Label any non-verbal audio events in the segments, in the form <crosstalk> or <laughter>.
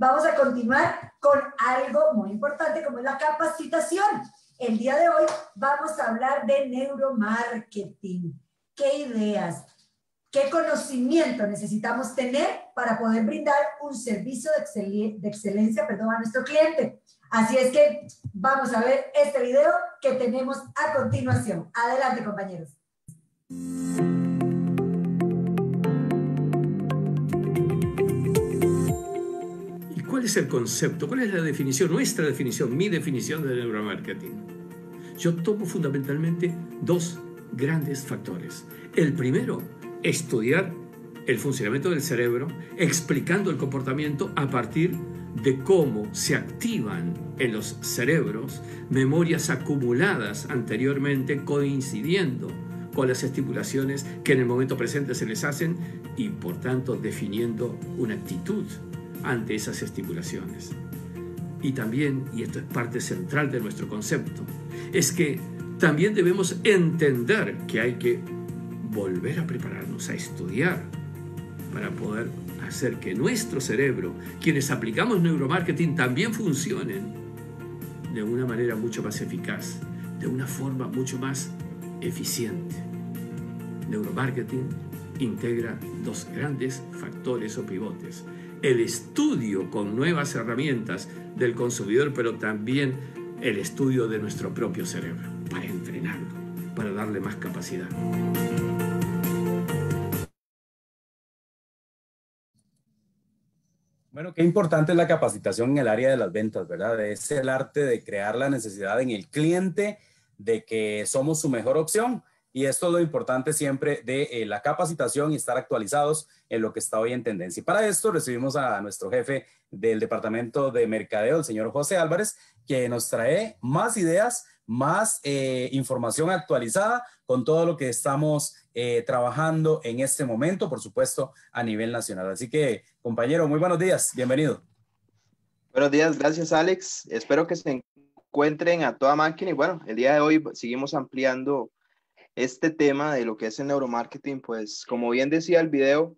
vamos a continuar con algo muy importante como es la capacitación. El día de hoy vamos a hablar de neuromarketing. ¿Qué ideas? ¿Qué conocimiento necesitamos tener para poder brindar un servicio de, excelencia perdón, a nuestro cliente? Así es que vamos a ver este video que tenemos a continuación. Adelante, compañeros. ¿Cuál es el concepto? ¿Cuál es la definición? Nuestra definición, mi definición de neuromarketing. Yo tomo fundamentalmente dos grandes factores. El primero, estudiar el funcionamiento del cerebro, explicando el comportamiento a partir de cómo se activan en los cerebros memorias acumuladas anteriormente coincidiendo con las estimulaciones que en el momento presente se les hacen y por tanto definiendo una actitud ante esas estimulaciones. Y también, y esto es parte central de nuestro concepto, es que también debemos entender que hay que volver a prepararnos, a estudiar, para poder hacer que nuestro cerebro, quienes aplicamos neuromarketing, también funcionen de una manera mucho más eficaz, de una forma mucho más eficiente. Neuromarketing integra dos grandes factores o pivotes, el estudio con nuevas herramientas del consumidor, pero también el estudio de nuestro propio cerebro, para entrenarlo, para darle más capacidad. Bueno, qué importante es la capacitación en el área de las ventas, ¿verdad? Es el arte de crear la necesidad en el cliente de que somos su mejor opción y esto es lo importante siempre de eh, la capacitación y estar actualizados en lo que está hoy en tendencia. Y para esto recibimos a nuestro jefe del Departamento de Mercadeo, el señor José Álvarez, que nos trae más ideas, más eh, información actualizada con todo lo que estamos eh, trabajando en este momento, por supuesto, a nivel nacional. Así que, compañero, muy buenos días, bienvenido. Buenos días, gracias Alex. Espero que se encuentren a toda máquina y bueno, el día de hoy seguimos ampliando este tema de lo que es el neuromarketing, pues como bien decía el video,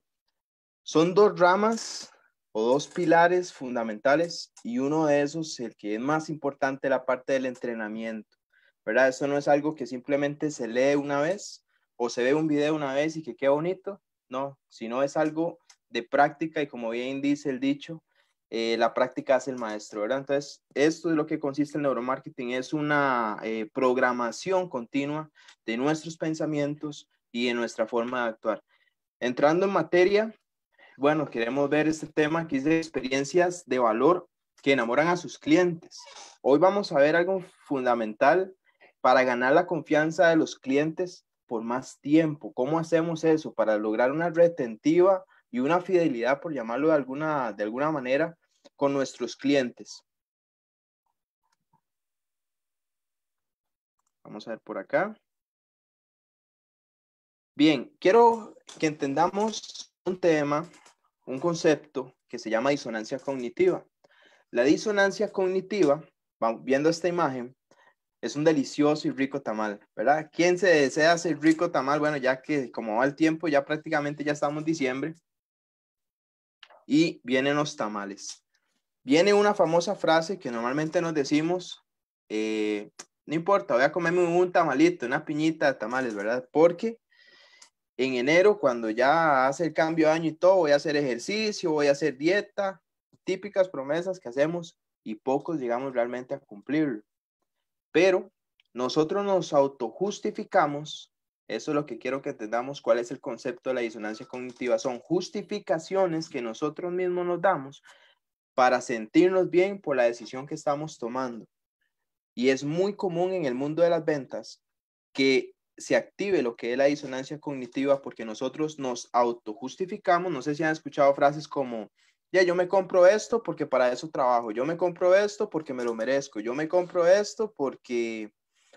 son dos ramas o dos pilares fundamentales y uno de esos, el que es más importante, la parte del entrenamiento, ¿verdad? Eso no es algo que simplemente se lee una vez o se ve un video una vez y que quede bonito, no, sino es algo de práctica y como bien dice el dicho, eh, la práctica hace el maestro, ¿verdad? Entonces, esto es lo que consiste el neuromarketing, es una eh, programación continua de nuestros pensamientos y de nuestra forma de actuar. Entrando en materia, bueno, queremos ver este tema que es de experiencias de valor que enamoran a sus clientes. Hoy vamos a ver algo fundamental para ganar la confianza de los clientes por más tiempo. ¿Cómo hacemos eso? Para lograr una retentiva y una fidelidad, por llamarlo de alguna, de alguna manera, con nuestros clientes. Vamos a ver por acá. Bien, quiero que entendamos un tema, un concepto que se llama disonancia cognitiva. La disonancia cognitiva, viendo esta imagen, es un delicioso y rico tamal, ¿verdad? ¿Quién se desea hacer rico tamal? Bueno, ya que como va el tiempo, ya prácticamente ya estamos en diciembre y vienen los tamales. Viene una famosa frase que normalmente nos decimos, eh, no importa, voy a comerme un tamalito, una piñita de tamales, ¿verdad? Porque en enero, cuando ya hace el cambio de año y todo, voy a hacer ejercicio, voy a hacer dieta, típicas promesas que hacemos y pocos llegamos realmente a cumplirlo. Pero nosotros nos autojustificamos, eso es lo que quiero que entendamos cuál es el concepto de la disonancia cognitiva, son justificaciones que nosotros mismos nos damos para sentirnos bien por la decisión que estamos tomando. Y es muy común en el mundo de las ventas que se active lo que es la disonancia cognitiva porque nosotros nos autojustificamos. No sé si han escuchado frases como, ya yo me compro esto porque para eso trabajo, yo me compro esto porque me lo merezco, yo me compro esto porque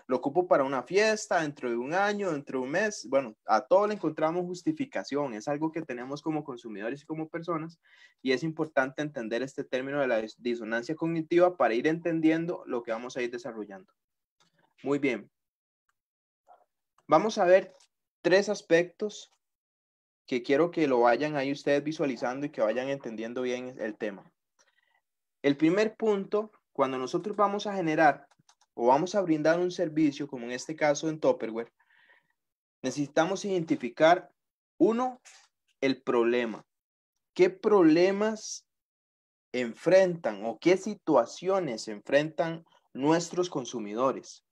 lo ocupo para una fiesta, dentro de un año, dentro de un mes. Bueno, a todo le encontramos justificación, es algo que tenemos como consumidores y como personas y es importante entender este término de la disonancia cognitiva para ir entendiendo lo que vamos a ir desarrollando. Muy bien. Vamos a ver tres aspectos que quiero que lo vayan ahí ustedes visualizando y que vayan entendiendo bien el tema. El primer punto, cuando nosotros vamos a generar o vamos a brindar un servicio, como en este caso en Topperware, necesitamos identificar, uno, el problema. ¿Qué problemas enfrentan o qué situaciones enfrentan nuestros consumidores?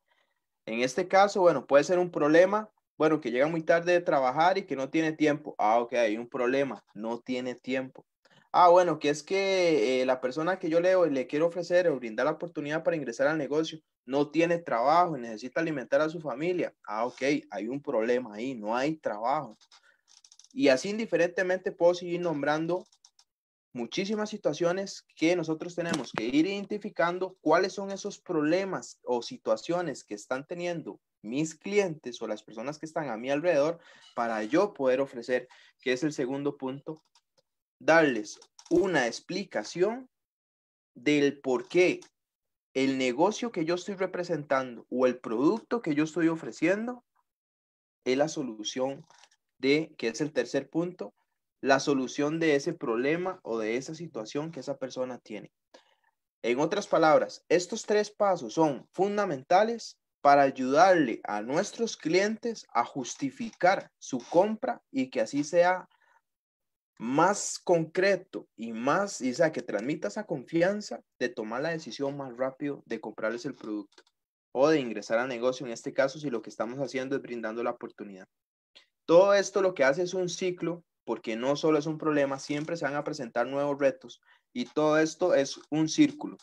En este caso, bueno, puede ser un problema, bueno, que llega muy tarde de trabajar y que no tiene tiempo. Ah, ok, hay un problema, no tiene tiempo. Ah, bueno, que es que eh, la persona que yo le, le quiero ofrecer o brindar la oportunidad para ingresar al negocio no tiene trabajo y necesita alimentar a su familia. Ah, ok, hay un problema ahí, no hay trabajo. Y así indiferentemente puedo seguir nombrando muchísimas situaciones que nosotros tenemos que ir identificando cuáles son esos problemas o situaciones que están teniendo mis clientes o las personas que están a mi alrededor para yo poder ofrecer, que es el segundo punto darles una explicación del por qué el negocio que yo estoy representando o el producto que yo estoy ofreciendo es la solución de, que es el tercer punto, la solución de ese problema o de esa situación que esa persona tiene. En otras palabras, estos tres pasos son fundamentales para ayudarle a nuestros clientes a justificar su compra y que así sea más concreto y más, y sea, que transmita esa confianza de tomar la decisión más rápido de comprarles el producto o de ingresar al negocio, en este caso, si lo que estamos haciendo es brindando la oportunidad. Todo esto lo que hace es un ciclo, porque no solo es un problema, siempre se van a presentar nuevos retos y todo esto es un círculo.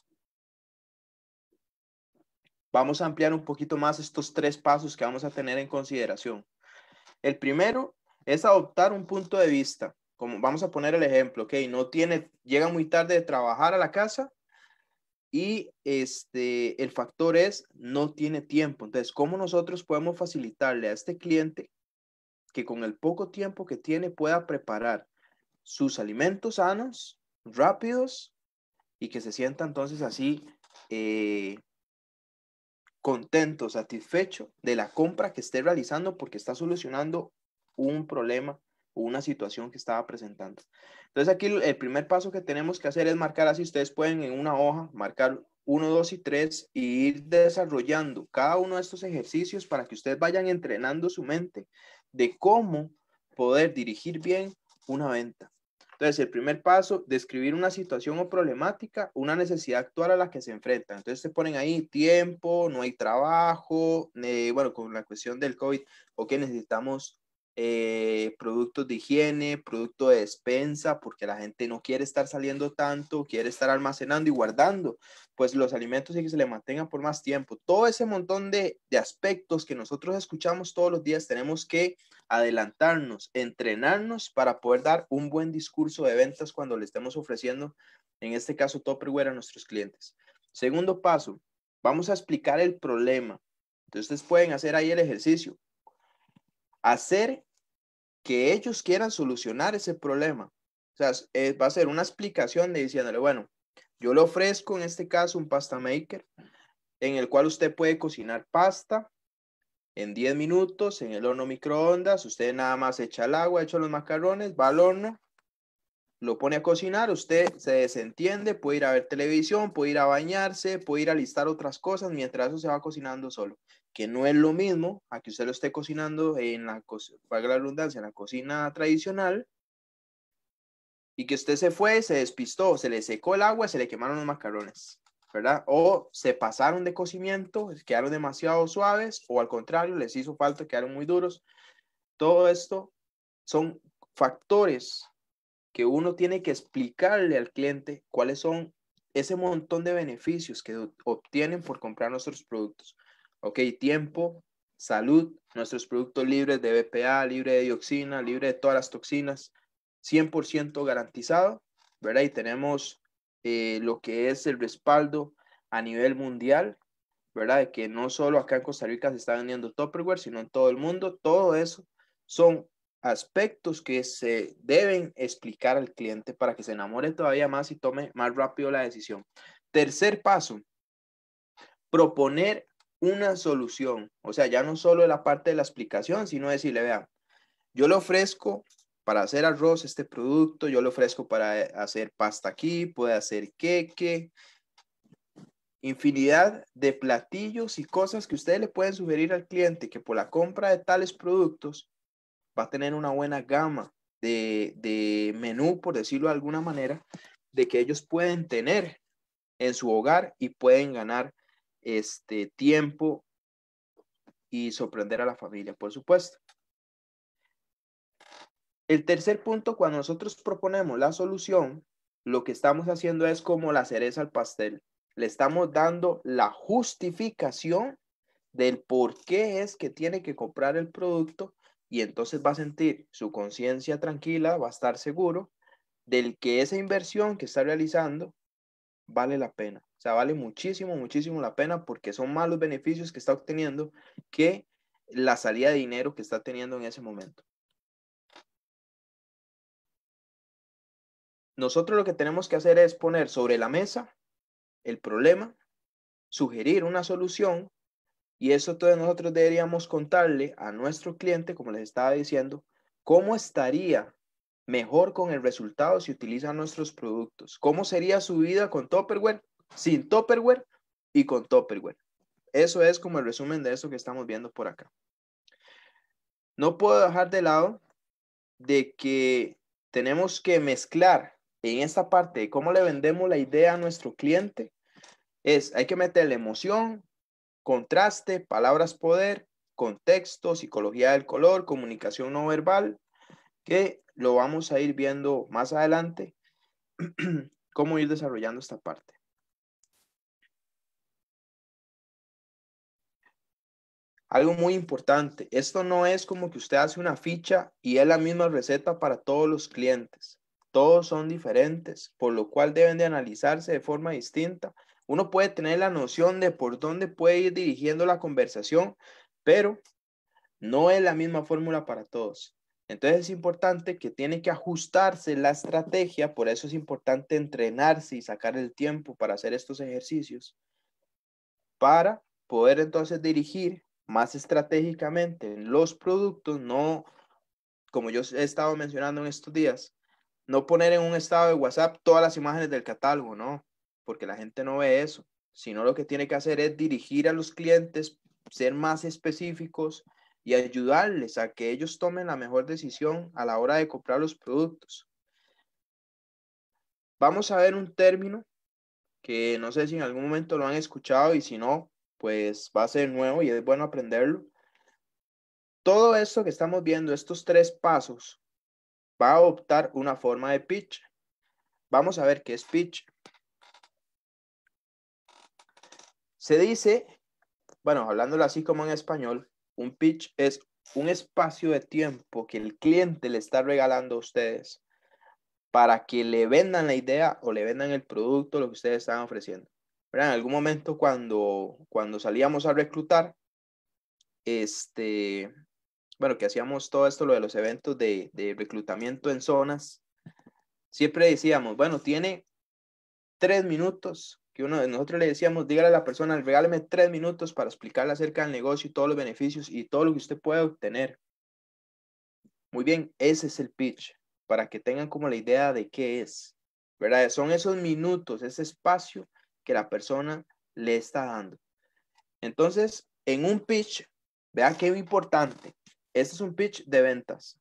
Vamos a ampliar un poquito más estos tres pasos que vamos a tener en consideración. El primero es adoptar un punto de vista vamos a poner el ejemplo, que no tiene, llega muy tarde de trabajar a la casa y este, el factor es no tiene tiempo. Entonces, ¿cómo nosotros podemos facilitarle a este cliente que con el poco tiempo que tiene pueda preparar sus alimentos sanos, rápidos y que se sienta entonces así eh, contento, satisfecho de la compra que esté realizando porque está solucionando un problema una situación que estaba presentando. Entonces aquí el primer paso que tenemos que hacer es marcar así, ustedes pueden en una hoja marcar 1, 2 y 3 e ir desarrollando cada uno de estos ejercicios para que ustedes vayan entrenando su mente de cómo poder dirigir bien una venta. Entonces, el primer paso, describir una situación o problemática, una necesidad actual a la que se enfrentan. Entonces, se ponen ahí tiempo, no hay trabajo, eh, bueno, con la cuestión del COVID, o que necesitamos eh, productos de higiene, producto de despensa, porque la gente no quiere estar saliendo tanto, quiere estar almacenando y guardando, pues los alimentos y que se le mantengan por más tiempo. Todo ese montón de, de aspectos que nosotros escuchamos todos los días, tenemos que adelantarnos, entrenarnos para poder dar un buen discurso de ventas cuando le estemos ofreciendo, en este caso, Topperware a nuestros clientes. Segundo paso, vamos a explicar el problema. Entonces ustedes pueden hacer ahí el ejercicio hacer que ellos quieran solucionar ese problema. O sea, eh, va a ser una explicación de diciéndole, bueno, yo le ofrezco en este caso un pasta maker en el cual usted puede cocinar pasta en 10 minutos en el horno microondas. Usted nada más echa el agua, echa los macarrones, va al horno, lo pone a cocinar, usted se desentiende, puede ir a ver televisión, puede ir a bañarse, puede ir a listar otras cosas mientras eso se va cocinando solo que no es lo mismo a que usted lo esté cocinando en la, la en la cocina tradicional, y que usted se fue, se despistó, se le secó el agua, se le quemaron los macarrones, ¿verdad? O se pasaron de cocimiento, quedaron demasiado suaves, o al contrario, les hizo falta, quedaron muy duros. Todo esto son factores que uno tiene que explicarle al cliente cuáles son ese montón de beneficios que obtienen por comprar nuestros productos. ¿ok? Tiempo, salud, nuestros productos libres de BPA, libre de dioxina, libre de todas las toxinas, 100% garantizado, ¿verdad? Y tenemos eh, lo que es el respaldo a nivel mundial, ¿verdad? De que no solo acá en Costa Rica se está vendiendo Tupperware, sino en todo el mundo. Todo eso son aspectos que se deben explicar al cliente para que se enamore todavía más y tome más rápido la decisión. Tercer paso, proponer una solución. O sea, ya no solo la parte de la explicación, sino decirle, vean, yo le ofrezco para hacer arroz este producto, yo le ofrezco para eh, hacer pasta aquí, puede hacer queque, infinidad de platillos y cosas que ustedes le pueden sugerir al cliente que por la compra de tales productos va a tener una buena gama de, de menú, por decirlo de alguna manera, de que ellos pueden tener en su hogar y pueden ganar este, tiempo y sorprender a la familia, por supuesto. El tercer punto, cuando nosotros proponemos la solución, lo que estamos haciendo es como la cereza al pastel. Le estamos dando la justificación del por qué es que tiene que comprar el producto y entonces va a sentir su conciencia tranquila, va a estar seguro del que esa inversión que está realizando vale la pena. O sea, vale muchísimo, muchísimo la pena porque son más los beneficios que está obteniendo que la salida de dinero que está teniendo en ese momento. Nosotros lo que tenemos que hacer es poner sobre la mesa el problema, sugerir una solución y eso todos nosotros deberíamos contarle a nuestro cliente, como les estaba diciendo, cómo estaría mejor con el resultado si utilizan nuestros productos. ¿Cómo sería su vida con Topperware, sin Topperware y con Topperware? Eso es como el resumen de eso que estamos viendo por acá. No puedo dejar de lado de que tenemos que mezclar en esta parte de cómo le vendemos la idea a nuestro cliente. Es, hay que meterle emoción, contraste, palabras poder, contexto, psicología del color, comunicación no verbal, que lo vamos a ir viendo más adelante, <clears throat> cómo ir desarrollando esta parte. Algo muy importante, esto no es como que usted hace una ficha y es la misma receta para todos los clientes. Todos son diferentes, por lo cual deben de analizarse de forma distinta. Uno puede tener la noción de por dónde puede ir dirigiendo la conversación, pero no es la misma fórmula para todos. Entonces es importante que tiene que ajustarse la estrategia, por eso es importante entrenarse y sacar el tiempo para hacer estos ejercicios, para poder entonces dirigir más estratégicamente los productos, no, como yo he estado mencionando en estos días, no poner en un estado de WhatsApp todas las imágenes del catálogo, no, porque la gente no ve eso, sino lo que tiene que hacer es dirigir a los clientes, ser más específicos, y ayudarles a que ellos tomen la mejor decisión a la hora de comprar los productos. Vamos a ver un término que no sé si en algún momento lo han escuchado y si no, pues va a ser nuevo y es bueno aprenderlo. Todo esto que estamos viendo, estos tres pasos, va a optar una forma de pitch. Vamos a ver qué es pitch. Se dice, bueno, hablándolo así como en español, un pitch es un espacio de tiempo que el cliente le está regalando a ustedes para que le vendan la idea o le vendan el producto, lo que ustedes están ofreciendo. En algún momento cuando, cuando salíamos a reclutar, este, bueno, que hacíamos todo esto, lo de los eventos de, de reclutamiento en zonas, siempre decíamos, bueno, tiene tres minutos uno de nosotros le decíamos, dígale a la persona, regáleme tres minutos para explicarle acerca del negocio y todos los beneficios y todo lo que usted puede obtener. Muy bien, ese es el pitch, para que tengan como la idea de qué es, ¿verdad? Son esos minutos, ese espacio que la persona le está dando. Entonces, en un pitch, vea qué importante. ese es un pitch de ventas.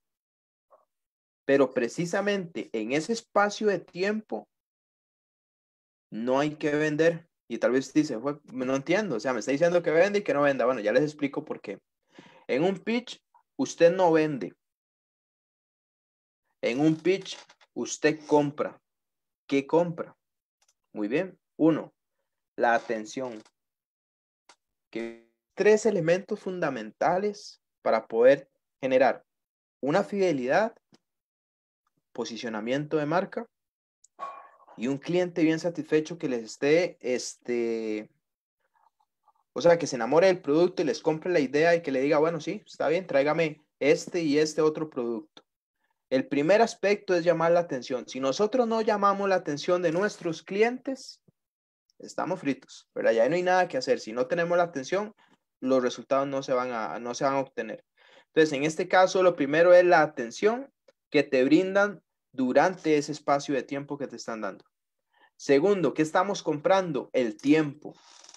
Pero precisamente en ese espacio de tiempo no hay que vender. Y tal vez dice, no entiendo, o sea, me está diciendo que vende y que no venda. Bueno, ya les explico por qué. En un pitch, usted no vende. En un pitch, usted compra. ¿Qué compra? Muy bien. Uno, la atención. Que tres elementos fundamentales para poder generar una fidelidad, posicionamiento de marca y un cliente bien satisfecho que les esté, este, o sea, que se enamore del producto y les compre la idea y que le diga, bueno, sí, está bien, tráigame este y este otro producto. El primer aspecto es llamar la atención. Si nosotros no llamamos la atención de nuestros clientes, estamos fritos, pero ya no hay nada que hacer. Si no tenemos la atención, los resultados no se van a, no se van a obtener. Entonces, en este caso, lo primero es la atención que te brindan durante ese espacio de tiempo que te están dando. Segundo, ¿qué estamos comprando? El tiempo.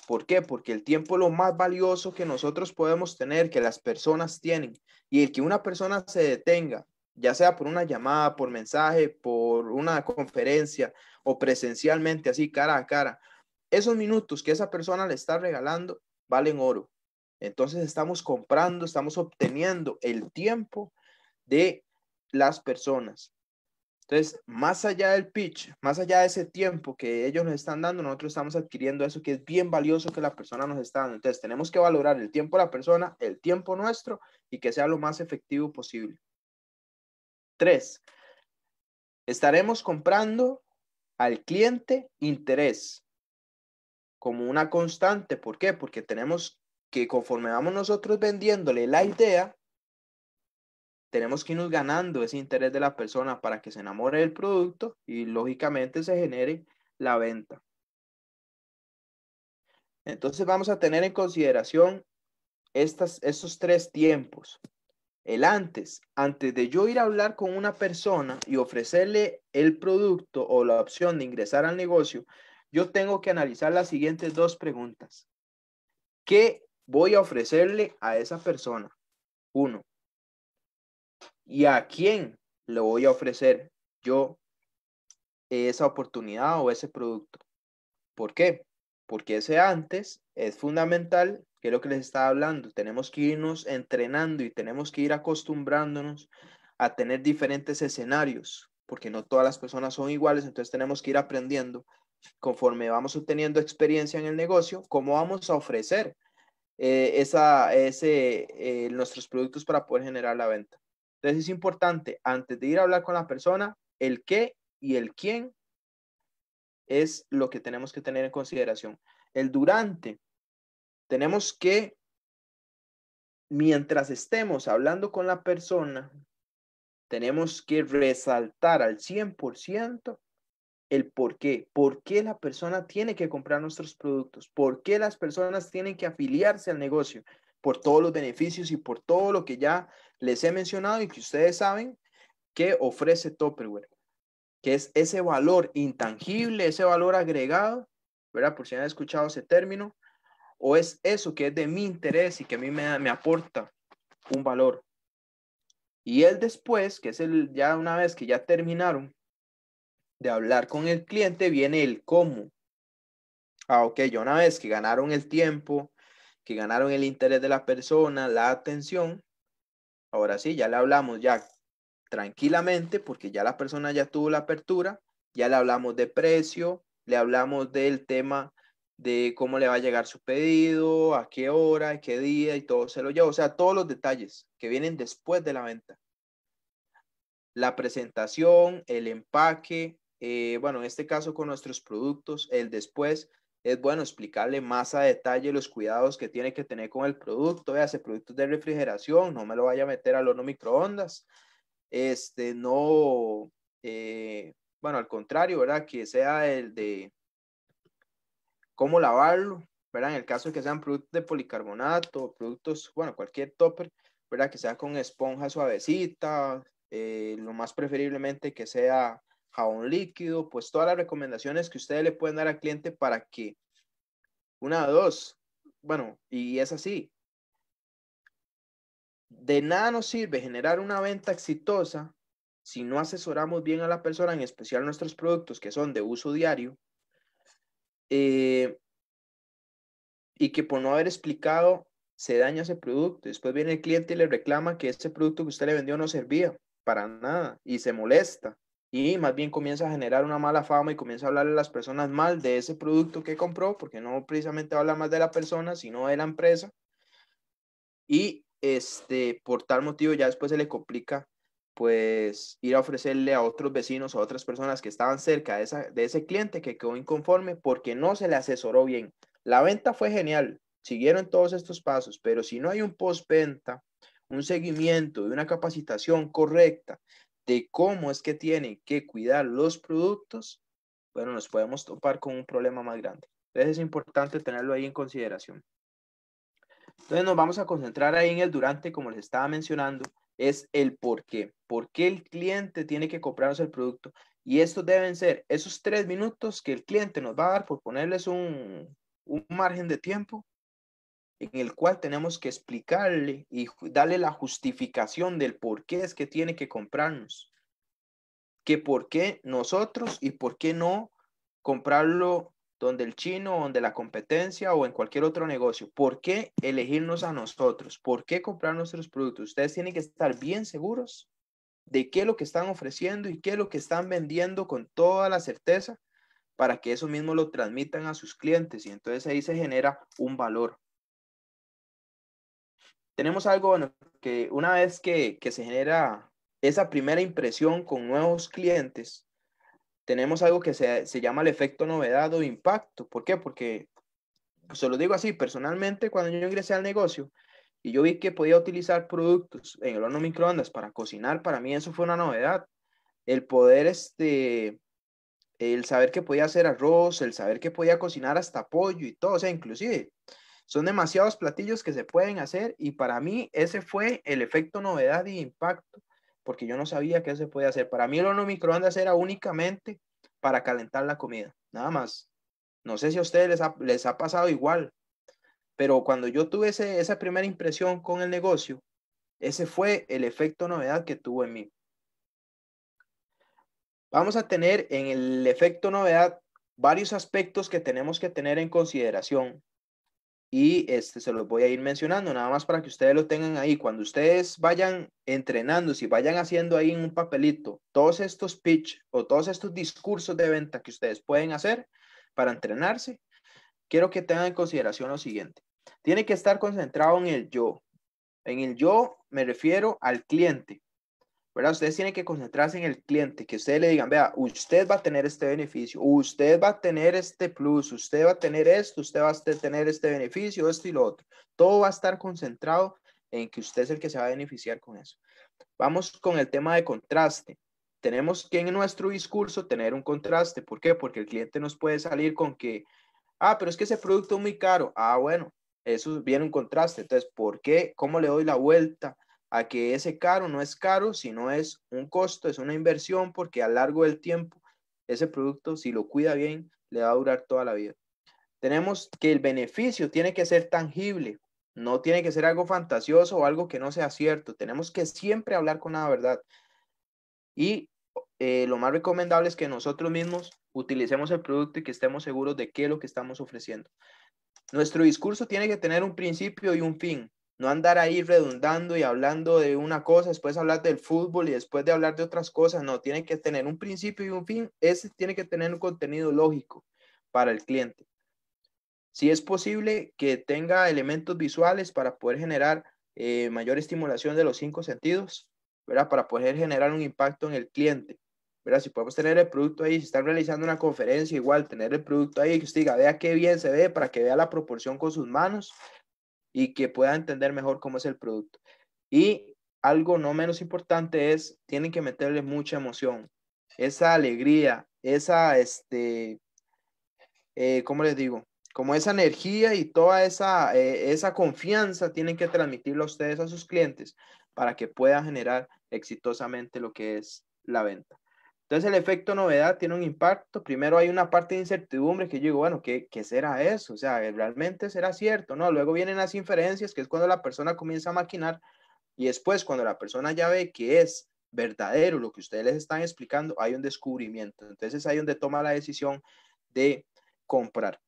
¿Por qué? Porque el tiempo es lo más valioso que nosotros podemos tener, que las personas tienen. Y el que una persona se detenga, ya sea por una llamada, por mensaje, por una conferencia o presencialmente, así cara a cara, esos minutos que esa persona le está regalando valen oro. Entonces estamos comprando, estamos obteniendo el tiempo de las personas. Entonces, más allá del pitch, más allá de ese tiempo que ellos nos están dando, nosotros estamos adquiriendo eso que es bien valioso que la persona nos está dando. Entonces, tenemos que valorar el tiempo de la persona, el tiempo nuestro y que sea lo más efectivo posible. Tres, estaremos comprando al cliente interés como una constante. ¿Por qué? Porque tenemos que conforme vamos nosotros vendiéndole la idea, tenemos que irnos ganando ese interés de la persona para que se enamore del producto y lógicamente se genere la venta. Entonces vamos a tener en consideración estos tres tiempos. El antes, antes de yo ir a hablar con una persona y ofrecerle el producto o la opción de ingresar al negocio, yo tengo que analizar las siguientes dos preguntas. ¿Qué voy a ofrecerle a esa persona? Uno, y a quién le voy a ofrecer yo esa oportunidad o ese producto. ¿Por qué? Porque ese antes es fundamental, que es lo que les estaba hablando. Tenemos que irnos entrenando y tenemos que ir acostumbrándonos a tener diferentes escenarios, porque no todas las personas son iguales, entonces tenemos que ir aprendiendo conforme vamos obteniendo experiencia en el negocio, cómo vamos a ofrecer eh, esa, ese, eh, nuestros productos para poder generar la venta. Entonces es importante, antes de ir a hablar con la persona, el qué y el quién es lo que tenemos que tener en consideración. El durante, tenemos que, mientras estemos hablando con la persona, tenemos que resaltar al 100% el por qué. ¿Por qué la persona tiene que comprar nuestros productos? ¿Por qué las personas tienen que afiliarse al negocio? Por todos los beneficios y por todo lo que ya les he mencionado y que ustedes saben que ofrece Topperware, que es ese valor intangible, ese valor agregado, ¿verdad? Por si han escuchado ese término, o es eso que es de mi interés y que a mí me, aporta un valor. Y él después, que es el ya una vez que ya terminaron de hablar con el cliente, viene el cómo. Ah, ok, Yo una vez que ganaron el tiempo, que ganaron el interés de la persona, la atención, Ahora sí, ya le hablamos ya tranquilamente porque ya la persona ya tuvo la apertura, ya le hablamos de precio, le hablamos del tema de cómo le va a llegar su pedido, a qué hora, qué día y todo se lo lleva. O sea, todos los detalles que vienen después de la venta. La presentación, el empaque, eh, bueno, en este caso con nuestros productos, el después, es bueno explicarle más a detalle los cuidados que tiene que tener con el producto. vea, hace productos de refrigeración, no me lo vaya a meter al horno microondas. Este, no, eh, bueno, al contrario, ¿verdad? Que sea el de cómo lavarlo, ¿verdad? En el caso de que sean productos de policarbonato, productos, bueno, cualquier topper, ¿verdad? Que sea con esponja suavecita, eh, lo más preferiblemente que sea jabón líquido, pues todas las recomendaciones que ustedes le pueden dar al cliente para que una, dos, bueno, y es así. De nada nos sirve generar una venta exitosa si no asesoramos bien a la persona, en especial nuestros productos que son de uso diario, eh, y que por no haber explicado se daña ese producto. Después viene el cliente y le reclama que ese producto que usted le vendió no servía para nada y se molesta y más bien comienza a generar una mala fama y comienza a hablarle a las personas mal de ese producto que compró, porque no precisamente habla más de la persona, sino de la empresa. Y este, por tal motivo ya después se le complica pues ir a ofrecerle a otros vecinos, a otras personas que estaban cerca de, ese cliente que quedó inconforme porque no se le asesoró bien. La venta fue genial, siguieron todos estos pasos, pero si no hay un postventa, un seguimiento, y una capacitación correcta, de cómo es que tiene que cuidar los productos, bueno, nos podemos topar con un problema más grande. Entonces es importante tenerlo ahí en consideración. Entonces nos vamos a concentrar ahí en el durante, como les estaba mencionando, es el por qué. ¿Por qué el cliente tiene que comprarnos el producto? Y estos deben ser esos tres minutos que el cliente nos va a dar por ponerles un, un margen de tiempo en el cual tenemos que explicarle y darle la justificación del por qué es que tiene que comprarnos. Que por qué nosotros y por qué no comprarlo donde el chino, donde la competencia o en cualquier otro negocio. ¿Por qué elegirnos a nosotros? ¿Por qué comprar nuestros productos? Ustedes tienen que estar bien seguros de qué es lo que están ofreciendo y qué es lo que están vendiendo con toda la certeza para que eso mismo lo transmitan a sus clientes y entonces ahí se genera un valor tenemos algo bueno, que una vez que, que se genera esa primera impresión con nuevos clientes, tenemos algo que se, se, llama el efecto novedad o impacto. ¿Por qué? Porque, pues, se lo digo así, personalmente, cuando yo ingresé al negocio y yo vi que podía utilizar productos en el horno microondas para cocinar, para mí eso fue una novedad. El poder, este, el saber que podía hacer arroz, el saber que podía cocinar hasta pollo y todo, o sea, inclusive son demasiados platillos que se pueden hacer y para mí ese fue el efecto novedad y impacto, porque yo no sabía que se puede hacer. Para mí el horno microondas era únicamente para calentar la comida, nada más. No sé si a ustedes les ha, pasado igual, pero cuando yo tuve esa primera impresión con el negocio, ese fue el efecto novedad que tuvo en mí. Vamos a tener en el efecto novedad varios aspectos que tenemos que tener en consideración y este, se los voy a ir mencionando, nada más para que ustedes lo tengan ahí. Cuando ustedes vayan entrenando, si vayan haciendo ahí en un papelito todos estos pitch o todos estos discursos de venta que ustedes pueden hacer para entrenarse, quiero que tengan en consideración lo siguiente. Tiene que estar concentrado en el yo. En el yo me refiero al cliente, ¿verdad? Ustedes tienen que concentrarse en el cliente, que ustedes le digan, vea, usted va a tener este beneficio, usted va a tener este plus, usted va a tener esto, usted va a tener este beneficio, esto y lo otro. Todo va a estar concentrado en que usted es el que se va a beneficiar con eso. Vamos con el tema de contraste. Tenemos que en nuestro discurso tener un contraste. ¿Por qué? Porque el cliente nos puede salir con que, ah, pero es que ese producto es muy caro. Ah, bueno, eso viene un contraste. Entonces, ¿por qué? ¿Cómo le doy la vuelta? a que ese caro no es caro, sino es un costo, es una inversión, porque a largo del tiempo ese producto, si lo cuida bien, le va a durar toda la vida. Tenemos que el beneficio tiene que ser tangible, no tiene que ser algo fantasioso o algo que no sea cierto. Tenemos que siempre hablar con la verdad. Y eh, lo más recomendable es que nosotros mismos utilicemos el producto y que estemos seguros de qué es lo que estamos ofreciendo. Nuestro discurso tiene que tener un principio y un fin. No andar ahí redundando y hablando de una cosa, después hablar del fútbol y después de hablar de otras cosas. No, tiene que tener un principio y un fin. Ese tiene que tener un contenido lógico para el cliente. Si es posible que tenga elementos visuales para poder generar eh, mayor estimulación de los cinco sentidos, ¿verdad? Para poder generar un impacto en el cliente. ¿verdad? Si podemos tener el producto ahí, si están realizando una conferencia, igual tener el producto ahí, que usted diga, vea qué bien se ve para que vea la proporción con sus manos, y que pueda entender mejor cómo es el producto. Y algo no menos importante es, tienen que meterle mucha emoción, esa alegría, esa, este, eh, ¿cómo les digo? Como esa energía y toda esa, eh, esa confianza tienen que transmitirla ustedes a sus clientes para que puedan generar exitosamente lo que es la venta. Entonces el efecto novedad tiene un impacto. Primero hay una parte de incertidumbre que yo digo, bueno, ¿qué, será eso? O sea, ¿realmente será cierto? No, luego vienen las inferencias, que es cuando la persona comienza a maquinar y después cuando la persona ya ve que es verdadero lo que ustedes les están explicando, hay un descubrimiento. Entonces ahí donde toma la decisión de comprar.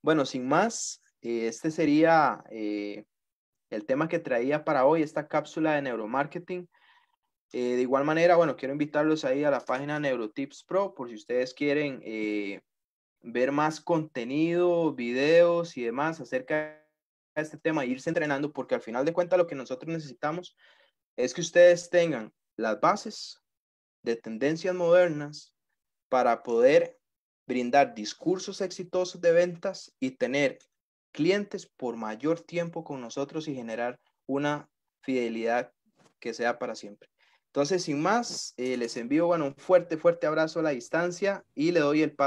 Bueno, sin más, eh, este sería eh, el tema que traía para hoy, esta cápsula de neuromarketing. Eh, de igual manera, bueno, quiero invitarlos ahí a la página Neurotips Pro por si ustedes quieren eh, ver más contenido, videos y demás acerca de este tema, irse entrenando, porque al final de cuentas lo que nosotros necesitamos es que ustedes tengan las bases de tendencias modernas para poder brindar discursos exitosos de ventas y tener clientes por mayor tiempo con nosotros y generar una fidelidad que sea para siempre. Entonces, sin más, eh, les envío bueno, un fuerte, fuerte abrazo a la distancia y le doy el paso.